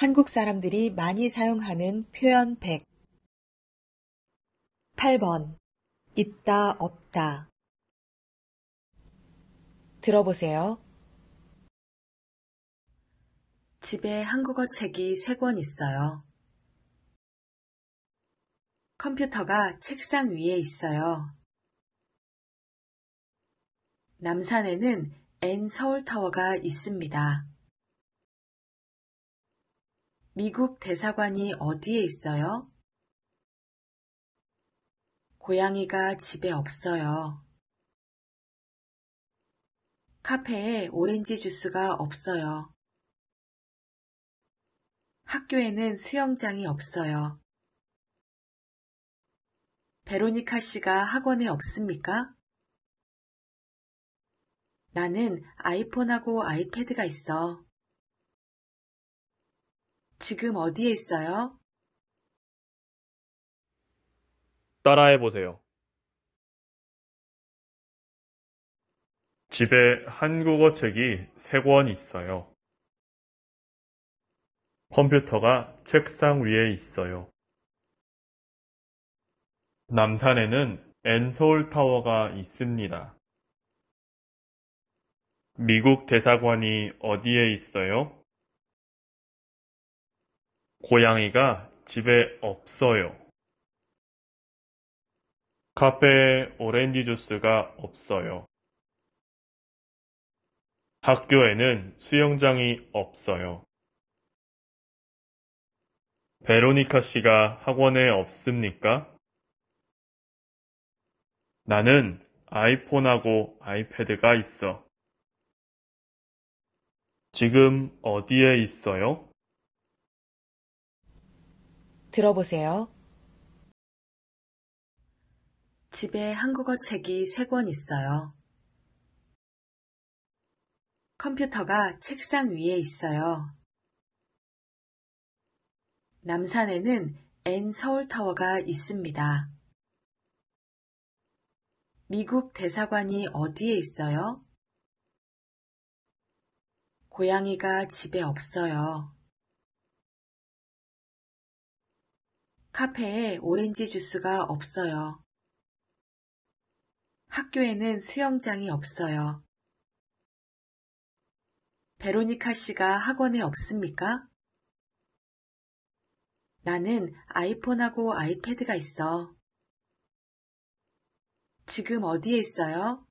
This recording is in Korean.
한국 사람들이 많이 사용하는 표현 100. 8번. 있다, 없다. 들어보세요. 집에 한국어 책이 3권 있어요. 컴퓨터가 책상 위에 있어요. 남산에는 N 서울타워가 있습니다. 미국 대사관이 어디에 있어요? 고양이가 집에 없어요. 카페에 오렌지 주스가 없어요. 학교에는 수영장이 없어요. 베로니카 씨가 학원에 없습니까? 나는 아이폰하고 아이패드가 있어. 지금 어디에 있어요? 따라해 보세요. 집에 한국어 책이 세 권 있어요. 컴퓨터가 책상 위에 있어요. 남산에는 엔서울타워가 있습니다. 미국 대사관이 어디에 있어요? 고양이가 집에 없어요. 카페에 오렌지 주스가 없어요. 학교에는 수영장이 없어요. 베로니카 씨가 학원에 없습니까? 나는 아이폰하고 아이패드가 있어. 지금 어디에 있어요? 들어보세요. 집에 한국어 책이 세 권 있어요. 컴퓨터가 책상 위에 있어요. 남산에는 N 서울타워가 있습니다. 미국 대사관이 어디에 있어요? 고양이가 집에 없어요. 카페에 오렌지 주스가 없어요. 학교에는 수영장이 없어요. 베로니카 씨가 학원에 없습니까? 나는 아이폰하고 아이패드가 있어. 지금 어디에 있어요?